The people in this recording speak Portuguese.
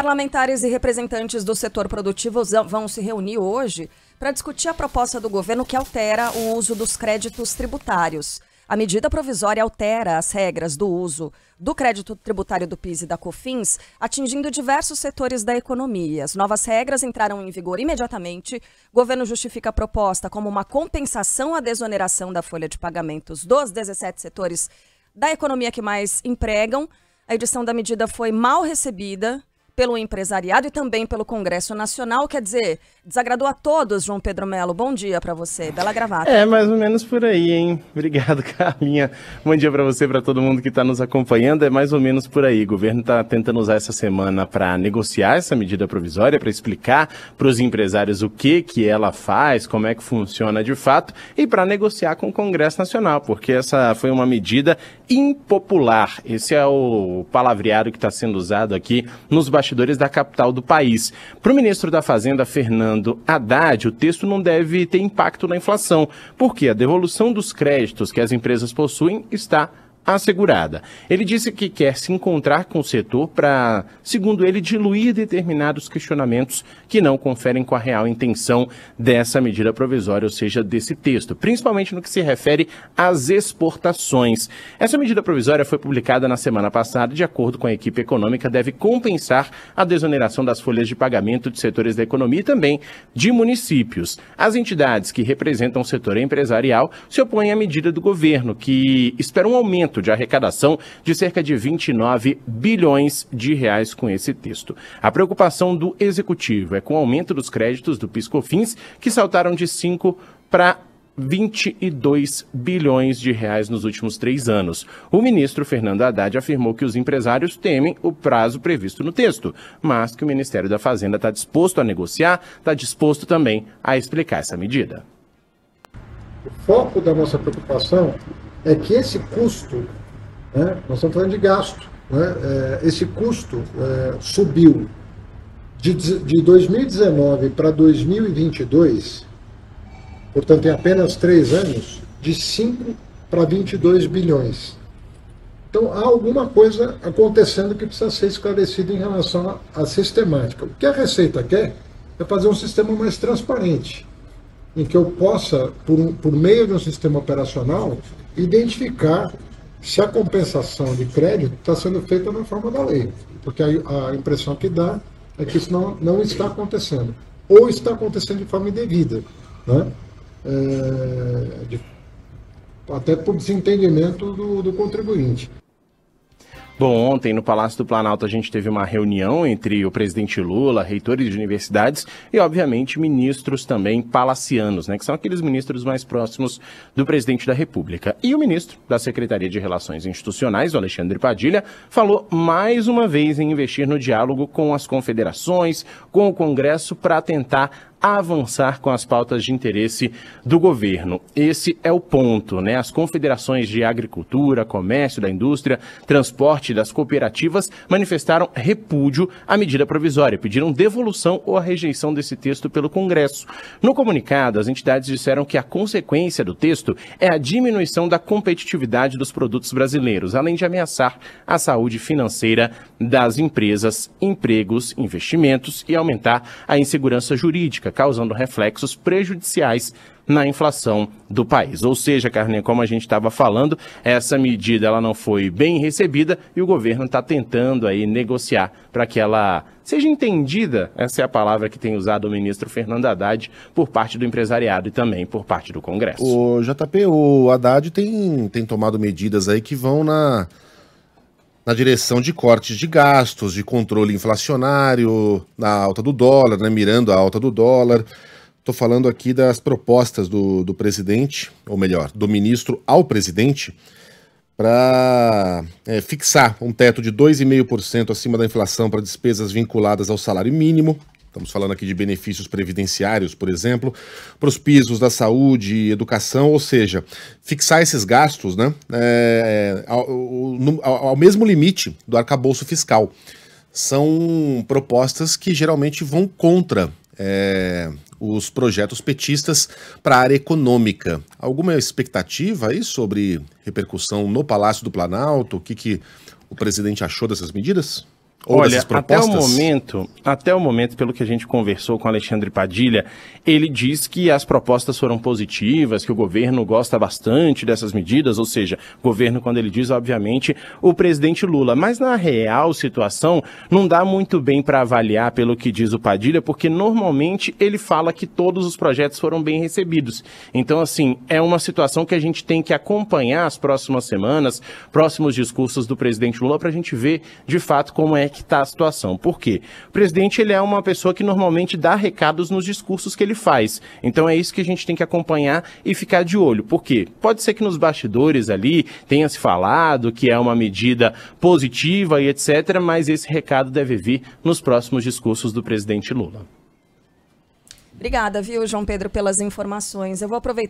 Parlamentares e representantes do setor produtivo vão se reunir hoje para discutir a proposta do governo que altera o uso dos créditos tributários. A medida provisória altera as regras do uso do crédito tributário do PIS e da COFINS, atingindo diversos setores da economia. As novas regras entraram em vigor imediatamente. O governo justifica a proposta como uma compensação à desoneração da folha de pagamentos dos 17 setores da economia que mais empregam. A edição da medida foi mal recebida pelo empresariado e também pelo Congresso Nacional. Quer dizer, desagradou a todos, João Pedro Melo. Bom dia para você, bela gravata. É, mais ou menos por aí, hein? Obrigado, Carlinha. Bom dia para você, para todo mundo que está nos acompanhando. É mais ou menos por aí. O governo está tentando usar essa semana para negociar essa medida provisória, para explicar para os empresários o que, que ela faz, como é que funciona de fato e para negociar com o Congresso Nacional, porque essa foi uma medida impopular. Esse é o palavreado que está sendo usado aqui nos bastidores da capital do país. Para o ministro da Fazenda, Fernando Haddad, o texto não deve ter impacto na inflação, porque a devolução dos créditos que as empresas possuem está assegurada. Ele disse que quer se encontrar com o setor para, segundo ele, diluir determinados questionamentos que não conferem com a real intenção dessa medida provisória, ou seja, desse texto, principalmente no que se refere às exportações. Essa medida provisória foi publicada na semana passada, de acordo com a equipe econômica, deve compensar a desoneração das folhas de pagamento de setores da economia e também de municípios. As entidades que representam o setor empresarial se opõem à medida do governo, que espera um aumento aumento de arrecadação de cerca de 29 bilhões de reais com esse texto. A preocupação do executivo é com o aumento dos créditos do Piscofins, que saltaram de 5 para 22 bilhões de reais nos últimos três anos. O ministro Fernando Haddad afirmou que os empresários temem o prazo previsto no texto, mas que o Ministério da Fazenda está disposto a negociar, está disposto também a explicar essa medida. O foco da nossa preocupação é que esse custo, né, nós estamos falando de gasto, né, é, esse custo é, subiu de, de 2019 para 2022, portanto, em apenas três anos, de 5 para 22 bilhões. Então, há alguma coisa acontecendo que precisa ser esclarecida em relação à sistemática. O que a Receita quer é fazer um sistema mais transparente, em que eu possa, por, por meio de um sistema operacional, identificar se a compensação de crédito está sendo feita na forma da lei. Porque a, a impressão que dá é que isso não, não está acontecendo. Ou está acontecendo de forma indevida. Né? É, de, até por desentendimento do, do contribuinte. Bom, ontem no Palácio do Planalto a gente teve uma reunião entre o presidente Lula, reitores de universidades e, obviamente, ministros também palacianos, né, que são aqueles ministros mais próximos do presidente da República. E o ministro da Secretaria de Relações Institucionais, o Alexandre Padilha, falou mais uma vez em investir no diálogo com as confederações, com o Congresso, para tentar avançar com as pautas de interesse do governo. Esse é o ponto, né? As confederações de agricultura, comércio, da indústria, transporte das cooperativas manifestaram repúdio à medida provisória, pediram devolução ou a rejeição desse texto pelo Congresso. No comunicado, as entidades disseram que a consequência do texto é a diminuição da competitividade dos produtos brasileiros, além de ameaçar a saúde financeira das empresas, empregos, investimentos e aumentar a insegurança jurídica causando reflexos prejudiciais na inflação do país. Ou seja, Carlinhos, como a gente estava falando, essa medida ela não foi bem recebida e o governo está tentando aí negociar para que ela seja entendida, essa é a palavra que tem usado o ministro Fernando Haddad por parte do empresariado e também por parte do Congresso. O JP, o Haddad tem, tem tomado medidas aí que vão na na direção de cortes de gastos, de controle inflacionário, na alta do dólar, né, mirando a alta do dólar. Estou falando aqui das propostas do, do presidente, ou melhor, do ministro ao presidente, para é, fixar um teto de 2,5% acima da inflação para despesas vinculadas ao salário mínimo estamos falando aqui de benefícios previdenciários, por exemplo, para os pisos da saúde e educação, ou seja, fixar esses gastos né, é, é ao, ao, ao mesmo limite do arcabouço fiscal. São propostas que geralmente vão contra é, os projetos petistas para a área econômica. Alguma expectativa aí sobre repercussão no Palácio do Planalto? O que, que o presidente achou dessas medidas? Olha, até o momento, até o momento, pelo que a gente conversou com Alexandre Padilha, ele diz que as propostas foram positivas, que o governo gosta bastante dessas medidas, ou seja, governo quando ele diz, obviamente, o presidente Lula. Mas na real situação, não dá muito bem para avaliar pelo que diz o Padilha, porque normalmente ele fala que todos os projetos foram bem recebidos. Então, assim, é uma situação que a gente tem que acompanhar as próximas semanas, próximos discursos do presidente Lula, para a gente ver de fato como é que que está a situação. Por quê? O presidente ele é uma pessoa que normalmente dá recados nos discursos que ele faz. Então é isso que a gente tem que acompanhar e ficar de olho. Por quê? Pode ser que nos bastidores ali tenha se falado que é uma medida positiva e etc., mas esse recado deve vir nos próximos discursos do presidente Lula. Obrigada, viu, João Pedro, pelas informações. Eu vou aproveitar.